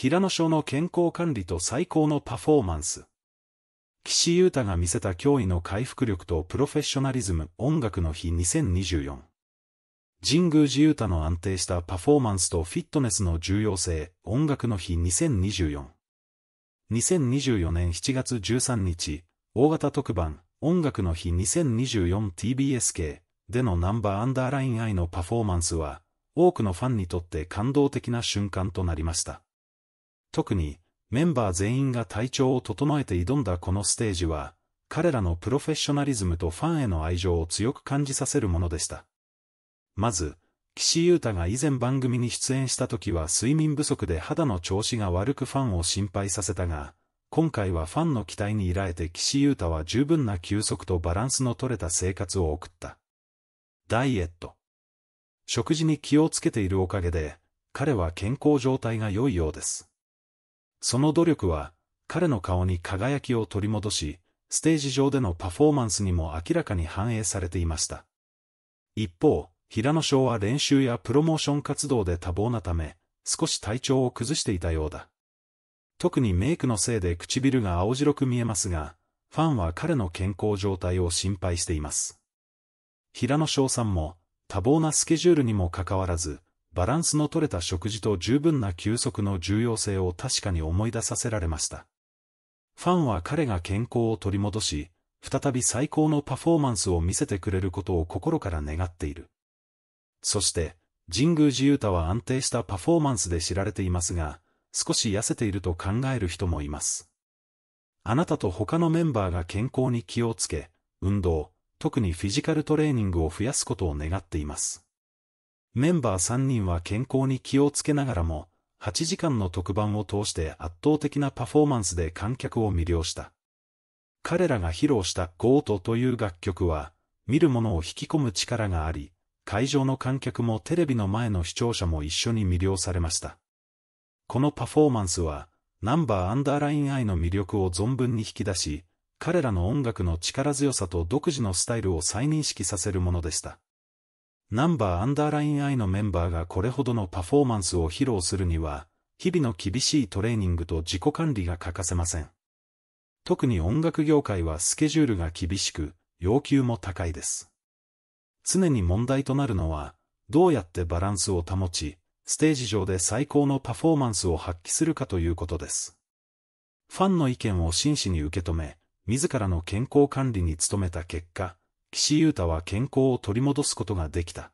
平野署の健康管理と最高のパフォーマンス。岸優太が見せた驚異の回復力とプロフェッショナリズム音楽の日2024。神宮寺優太の安定したパフォーマンスとフィットネスの重要性音楽の日2024。2024年7月13日、大型特番音楽の日 2024TBSK でのナンバーアンダーライン I のパフォーマンスは、多くのファンにとって感動的な瞬間となりました。特に、メンバー全員が体調を整えて挑んだこのステージは、彼らのプロフェッショナリズムとファンへの愛情を強く感じさせるものでした。まず、岸優太が以前番組に出演した時は睡眠不足で肌の調子が悪くファンを心配させたが、今回はファンの期待にらえて岸優太は十分な休息とバランスの取れた生活を送った。ダイエット。食事に気をつけているおかげで、彼は健康状態が良いようです。その努力は、彼の顔に輝きを取り戻し、ステージ上でのパフォーマンスにも明らかに反映されていました。一方、平野翔は練習やプロモーション活動で多忙なため、少し体調を崩していたようだ。特にメイクのせいで唇が青白く見えますが、ファンは彼の健康状態を心配しています。平野翔さんも、多忙なスケジュールにもかかわらず、バランスの取れた食事と十分な休息の重要性を確かに思い出させられました。ファンは彼が健康を取り戻し、再び最高のパフォーマンスを見せてくれることを心から願っている。そして、神宮寺勇太は安定したパフォーマンスで知られていますが、少し痩せていると考える人もいます。あなたと他のメンバーが健康に気をつけ、運動、特にフィジカルトレーニングを増やすことを願っています。メンバー3人は健康に気をつけながらも、8時間の特番を通して圧倒的なパフォーマンスで観客を魅了した。彼らが披露したゴートという楽曲は、見る者を引き込む力があり、会場の観客もテレビの前の視聴者も一緒に魅了されました。このパフォーマンスは、ナンバーアンダーラインイの魅力を存分に引き出し、彼らの音楽の力強さと独自のスタイルを再認識させるものでした。ナンバーアンダーライン I のメンバーがこれほどのパフォーマンスを披露するには、日々の厳しいトレーニングと自己管理が欠かせません。特に音楽業界はスケジュールが厳しく、要求も高いです。常に問題となるのは、どうやってバランスを保ち、ステージ上で最高のパフォーマンスを発揮するかということです。ファンの意見を真摯に受け止め、自らの健康管理に努めた結果、岸優太は健康を取り戻すことができた。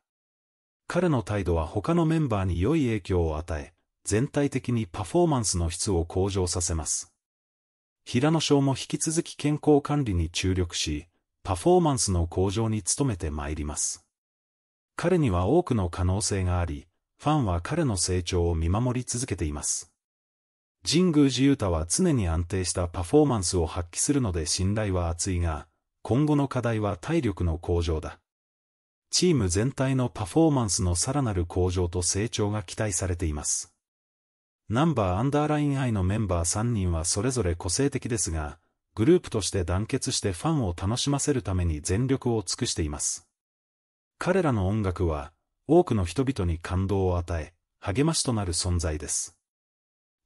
彼の態度は他のメンバーに良い影響を与え、全体的にパフォーマンスの質を向上させます。平野翔も引き続き健康管理に注力し、パフォーマンスの向上に努めてまいります。彼には多くの可能性があり、ファンは彼の成長を見守り続けています。神宮寺優太は常に安定したパフォーマンスを発揮するので信頼は厚いが、今後の課題は体力の向上だ。チーム全体のパフォーマンスのさらなる向上と成長が期待されています。ナンバーアンダーライン I のメンバー3人はそれぞれ個性的ですが、グループとして団結してファンを楽しませるために全力を尽くしています。彼らの音楽は、多くの人々に感動を与え、励ましとなる存在です。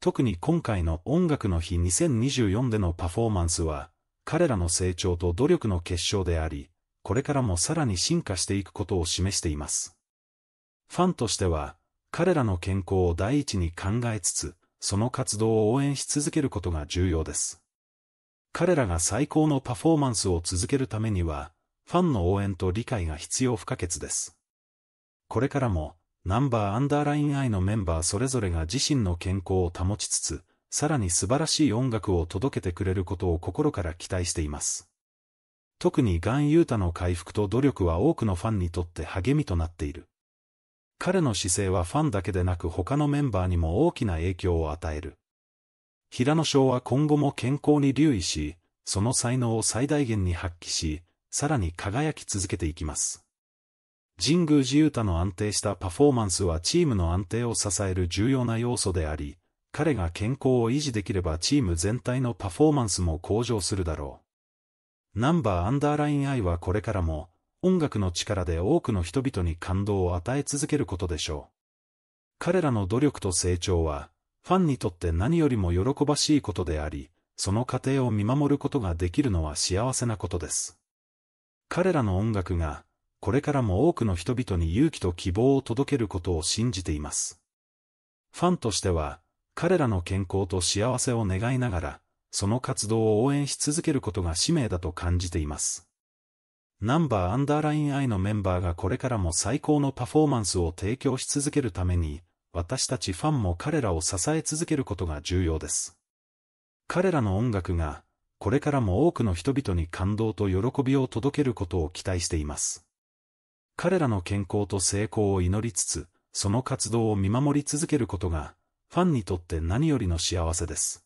特に今回の音楽の日2024でのパフォーマンスは、彼らの成長と努力の結晶であり、これからもさらに進化していくことを示しています。ファンとしては、彼らの健康を第一に考えつつ、その活動を応援し続けることが重要です。彼らが最高のパフォーマンスを続けるためには、ファンの応援と理解が必要不可欠です。これからも、ナンバーアンダーライン I のメンバーそれぞれが自身の健康を保ちつつ、さらに素晴らしい音楽を届けてくれることを心から期待しています。特にガン・ユータの回復と努力は多くのファンにとって励みとなっている。彼の姿勢はファンだけでなく他のメンバーにも大きな影響を与える。平野翔は今後も健康に留意し、その才能を最大限に発揮し、さらに輝き続けていきます。神宮寺ー太の安定したパフォーマンスはチームの安定を支える重要な要素であり、彼が健康を維持できればチーム全体のパフォーマンスも向上するだろう。ナンバーアンダーラインアイはこれからも、音楽の力で多くの人々に感動を与え続けることでしょう。彼らの努力と成長は、ファンにとって何よりも喜ばしいことであり、その過程を見守ることができるのは幸せなことです。彼らの音楽が、これからも多くの人々に勇気と希望を届けることを信じています。ファンとしては、彼らの健康と幸せを願いながら、その活動を応援し続けることが使命だと感じています。ナンバーアンダーライン I のメンバーがこれからも最高のパフォーマンスを提供し続けるために、私たちファンも彼らを支え続けることが重要です。彼らの音楽が、これからも多くの人々に感動と喜びを届けることを期待しています。彼らの健康と成功を祈りつつ、その活動を見守り続けることが、ファンにとって何よりの幸せです。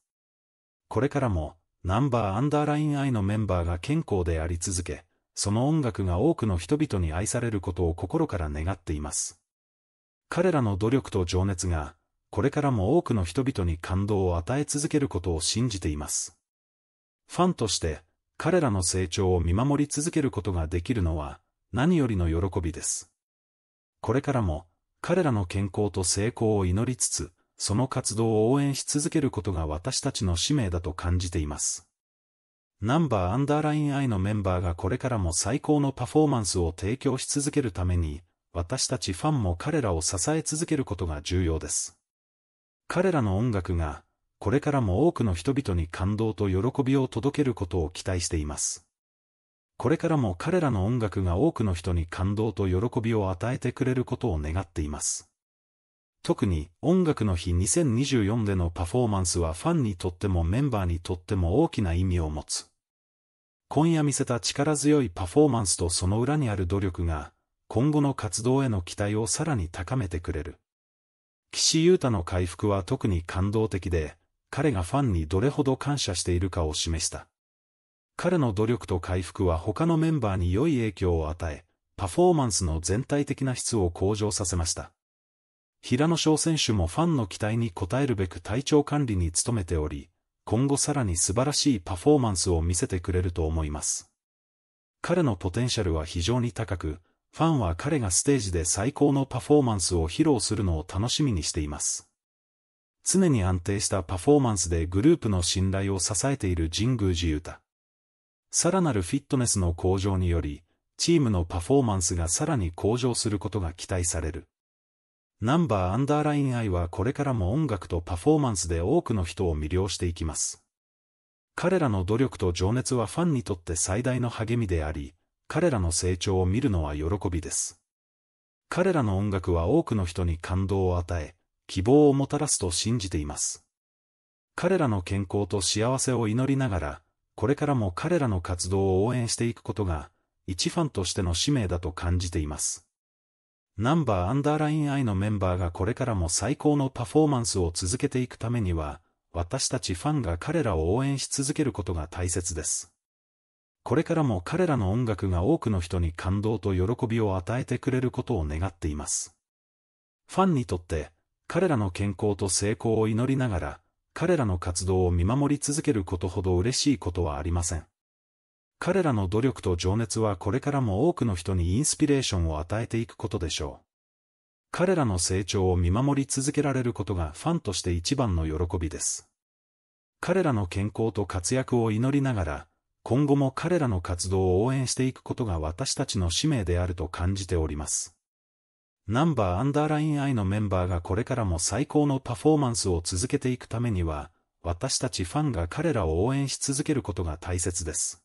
これからも、ナンバーアンダーラインアイのメンバーが健康であり続け、その音楽が多くの人々に愛されることを心から願っています。彼らの努力と情熱が、これからも多くの人々に感動を与え続けることを信じています。ファンとして、彼らの成長を見守り続けることができるのは、何よりの喜びです。これからも、彼らの健康と成功を祈りつつ、その活動を応援し続けることが私たちの使命だと感じています。ナンバーアンダーライン I のメンバーがこれからも最高のパフォーマンスを提供し続けるために、私たちファンも彼らを支え続けることが重要です。彼らの音楽が、これからも多くの人々に感動と喜びを届けることを期待しています。これからも彼らの音楽が多くの人に感動と喜びを与えてくれることを願っています。特に音楽の日2024でのパフォーマンスはファンにとってもメンバーにとっても大きな意味を持つ。今夜見せた力強いパフォーマンスとその裏にある努力が、今後の活動への期待をさらに高めてくれる。岸優太の回復は特に感動的で、彼がファンにどれほど感謝しているかを示した。彼の努力と回復は他のメンバーに良い影響を与え、パフォーマンスの全体的な質を向上させました。平野翔選手もファンの期待に応えるべく体調管理に努めており、今後さらに素晴らしいパフォーマンスを見せてくれると思います。彼のポテンシャルは非常に高く、ファンは彼がステージで最高のパフォーマンスを披露するのを楽しみにしています。常に安定したパフォーマンスでグループの信頼を支えている神宮寺太。さらなるフィットネスの向上により、チームのパフォーマンスがさらに向上することが期待される。ナンバーアンダーライン I はこれからも音楽とパフォーマンスで多くの人を魅了していきます。彼らの努力と情熱はファンにとって最大の励みであり、彼らの成長を見るのは喜びです。彼らの音楽は多くの人に感動を与え、希望をもたらすと信じています。彼らの健康と幸せを祈りながら、これからも彼らの活動を応援していくことが、一ファンとしての使命だと感じています。ナンバーアンダーライン I のメンバーがこれからも最高のパフォーマンスを続けていくためには、私たちファンが彼らを応援し続けることが大切です。これからも彼らの音楽が多くの人に感動と喜びを与えてくれることを願っています。ファンにとって、彼らの健康と成功を祈りながら、彼らの活動を見守り続けることほど嬉しいことはありません。彼らの努力と情熱はこれからも多くの人にインスピレーションを与えていくことでしょう。彼らの成長を見守り続けられることがファンとして一番の喜びです。彼らの健康と活躍を祈りながら、今後も彼らの活動を応援していくことが私たちの使命であると感じております。ナンバーアンダーライン I のメンバーがこれからも最高のパフォーマンスを続けていくためには、私たちファンが彼らを応援し続けることが大切です。